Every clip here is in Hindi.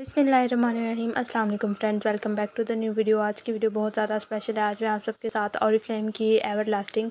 बिसमीम अल्लाम friends welcome back to the new video आज की वीडियो बहुत ज़्यादा स्पेशल है आज मैं आप सबके साथ और फ्लेम की एवर लास्टिंग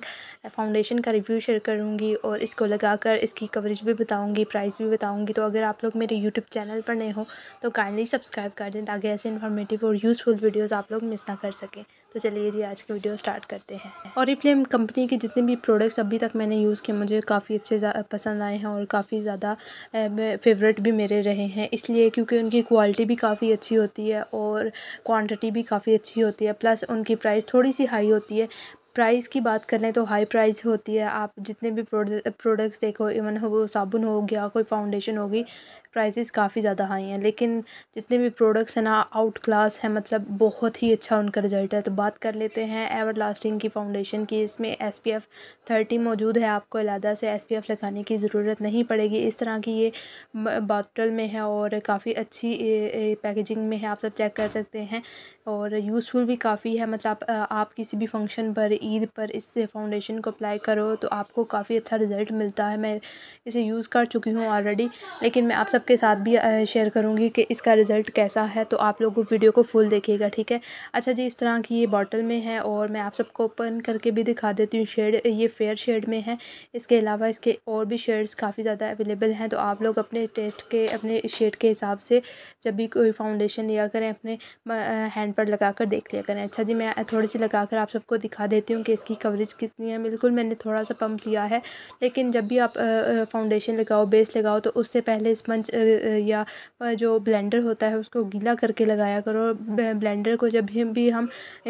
फाउंडेशन का रिव्यू शेयर करूँगी और इसको लगाकर इसकी कवरेज भी बताऊँगी प्राइस भी बताऊँगी तो अगर आप लोग मेरे यूट्यूब चैनल पर नए हो तो काइंडली सब्सक्राइब कर दें ताकि ऐसे इन्फॉर्मेटिव और यूज़फुल वीडियोज़ आप लोग मिस ना कर सकें तो चलिए जी आज की वीडियो स्टार्ट करते हैं और फ्लेम कंपनी के जितने भी प्रोडक्ट्स अभी तक मैंने यूज़ किए मुझे काफ़ी अच्छे पसंद आए हैं और काफ़ी ज़्यादा फेवरेट भी मेरे रहे हैं इसलिए क्योंकि उनकी क्वालिटी भी काफ़ी अच्छी होती है और क्वांटिटी भी काफ़ी अच्छी होती है प्लस उनकी प्राइस थोड़ी सी हाई होती है प्राइस की बात कर लें तो हाई प्राइस होती है आप जितने भी प्रोडक्ट्स देखो इवन हो वो साबुन हो गया कोई फाउंडेशन होगी प्राइसेस काफ़ी ज़्यादा हाई हैं लेकिन जितने भी प्रोडक्ट्स हैं ना आउट क्लास है मतलब बहुत ही अच्छा उनका रिजल्ट है तो बात कर लेते हैं एवर लास्टिंग की फाउंडेशन की इसमें एस पी एफ़ थर्टी मौजूद है आपको अलहदा से एस पी एफ़ लगाने की ज़रूरत नहीं पड़ेगी इस तरह की ये बॉटल में है और काफ़ी अच्छी पैकेजिंग में है आप सब चेक कर सकते हैं और यूज़फुल भी काफ़ी है मतलब आप, आप किसी भी फंक्शन पर ईद पर इस फाउंडेशन को अप्लाई करो तो आपको काफ़ी अच्छा रिज़ल्ट मिलता है मैं इसे यूज़ कर चुकी हूँ ऑलरेडी लेकिन मैं आप सब सबके साथ भी शेयर करूँगी कि इसका रिज़ल्ट कैसा है तो आप लोग वीडियो को फुल देखिएगा ठीक है अच्छा जी इस तरह की ये बॉटल में है और मैं आप सबको ओपन करके भी दिखा देती हूँ शेड ये फेयर शेड में है इसके अलावा इसके और भी शेड्स काफ़ी ज़्यादा अवेलेबल हैं तो आप लोग अपने टेस्ट के अपने शेड के हिसाब से जब भी कोई फाउंडेशन लिया करें अपने हैंड पर लगा कर देख लिया करें अच्छा जी मैं थोड़ी सी लगा कर आप सबको दिखा देती हूँ कि इसकी कवरेज कितनी है बिल्कुल मैंने थोड़ा सा पंप लिया है लेकिन जब भी आप फाउंडेशन लगाओ बेस लगाओ तो उससे पहले स्पंज या जो ब्लेंडर होता है उसको गीला करके लगाया करो ब्लेंडर को जब भी हम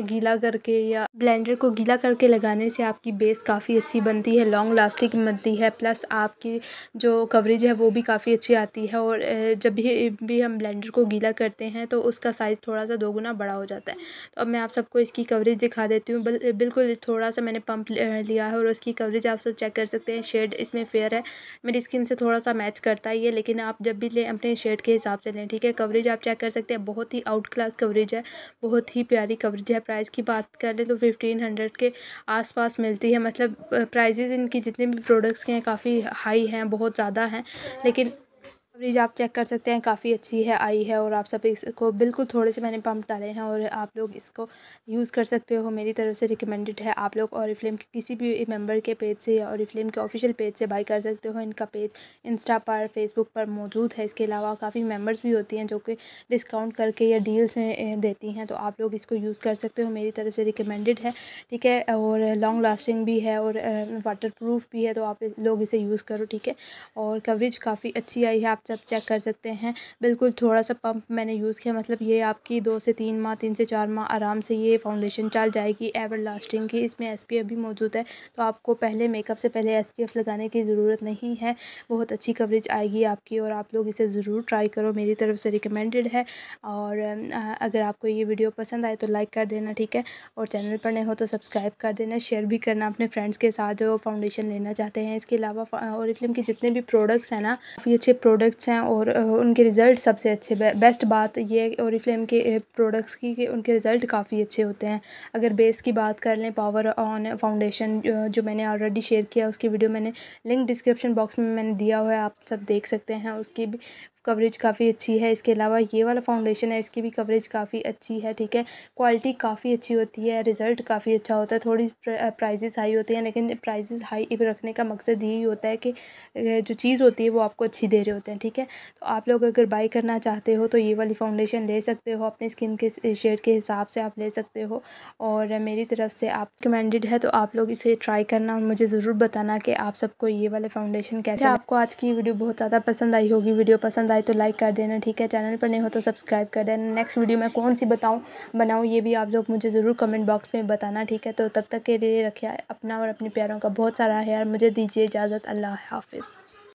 गीला करके या ब्लेंडर को गीला करके लगाने से आपकी बेस काफ़ी अच्छी बनती है लॉन्ग लास्टिंग बनती है प्लस आपकी जो कवरेज है वो भी काफ़ी अच्छी आती है और जब भी भी हम ब्लेंडर को गीला करते हैं तो उसका साइज़ थोड़ा सा दोगुना बड़ा हो जाता है तो अब मैं आप सबको इसकी कवरेज दिखा देती हूँ बिल्कुल थोड़ा सा मैंने पंप लिया है और उसकी कवरेज आप सब चेक कर सकते हैं शेड इसमें फेयर है मेरी स्किन से थोड़ा सा मैच करता ही है लेकिन आप जब भी लें अपने शेड के हिसाब से लें ठीक है कवरेज आप चेक कर सकते हैं बहुत ही आउट क्लास कवरेज है बहुत ही प्यारी कवरेज है प्राइस की बात कर लें तो फिफ्टीन हंड्रेड के आसपास मिलती है मतलब प्राइजेज़ इनकी जितने भी प्रोडक्ट्स के हैं काफ़ी हाई हैं बहुत ज़्यादा हैं लेकिन फ्रिज आप चेक कर सकते हैं काफ़ी अच्छी है आई है और आप सब इसको बिल्कुल थोड़े से मैंने पंप डाले हैं और आप लोग इसको यूज़ कर सकते हो मेरी तरफ से रिकमेंडेड है आप लोग और के किसी भी मेंबर के पेज से या और के ऑफिशियल पेज से बाई कर सकते हो इनका पेज इंस्टा पर फेसबुक पर मौजूद है इसके अलावा काफ़ी मेम्बर्स भी होती हैं जो कि डिस्काउंट करके या डील्स में देती हैं तो आप लोग इसको यूज़ कर सकते हो मेरी तरफ से रिकमेंडेड है ठीक है और लॉन्ग लास्टिंग भी है और वाटर प्रूफ भी है तो आप लोग इसे यूज़ करो ठीक है और कवरेज काफ़ी अच्छी आई है आप सब चेक कर सकते हैं बिल्कुल थोड़ा सा पम्प मैंने यूज़ किया मतलब ये आपकी दो से तीन माह तीन से चार माह आराम से ये फाउंडेशन चल जाएगी एवर लास्टिंग की इसमें एस भी मौजूद है तो आपको पहले मेकअप से पहले एस लगाने की ज़रूरत नहीं है बहुत अच्छी कवरेज आएगी आपकी और आप लोग इसे ज़रूर ट्राई करो मेरी तरफ से रिकमेंडेड है और अगर आपको ये वीडियो पसंद आए तो लाइक कर देना ठीक है और चैनल पर नए हो तो सब्सक्राइब कर देना शेयर भी करना अपने फ्रेंड्स के साथ जो फाउंडेशन लेना चाहते हैं इसके अलावा और फिल्म के जितने भी प्रोडक्ट्स हैं ना काफ़ी अच्छे प्रोडक्ट्स प्रोडक्ट्स हैं और उनके रिज़ल्ट सबसे अच्छे बेस्ट बात ये और फ्लेम के प्रोडक्ट्स की कि उनके रिज़ल्ट काफ़ी अच्छे होते हैं अगर बेस की बात कर लें पावर ऑन फाउंडेशन जो मैंने ऑलरेडी शेयर किया उसकी वीडियो मैंने लिंक डिस्क्रिप्शन बॉक्स में मैंने दिया हुआ है आप सब देख सकते हैं उसकी भी कवरेज काफ़ी अच्छी है इसके अलावा ये वाला फाउंडेशन है इसकी भी कवरेज काफ़ी अच्छी है ठीक है क्वालिटी काफ़ी अच्छी होती है रिज़ल्ट काफ़ी अच्छा होता है थोड़ी प्राइजेस हाई होती हैं लेकिन प्राइजेस हाई रखने का मकसद यही होता है कि जो चीज़ होती है वो आपको अच्छी दे रहे होते हैं ठीक है तो आप लोग अगर बाई करना चाहते हो तो ये वाली फाउंडेशन ले सकते हो अपने स्किन के शेड के हिसाब से आप ले सकते हो और मेरी तरफ से आप रिकमेंडेड है तो आप लोग इसे ट्राई करना और मुझे ज़रूर बताना कि आप सबको ये वाले फाउंडेशन कैसे आपको आज की वीडियो बहुत ज़्यादा पसंद आई होगी वीडियो पसंद पसंद आए तो लाइक कर देना ठीक है चैनल पर नहीं हो तो सब्सक्राइब कर देना नेक्स्ट वीडियो मैं कौन सी बताऊँ बनाऊँ ये भी आप लोग मुझे ज़रूर कमेंट बॉक्स में बताना ठीक है तो तब तक के लिए रखिए अपना और अपने प्यारों का बहुत सारा है और मुझे दीजिए इजाज़त अल्लाह हाफिज़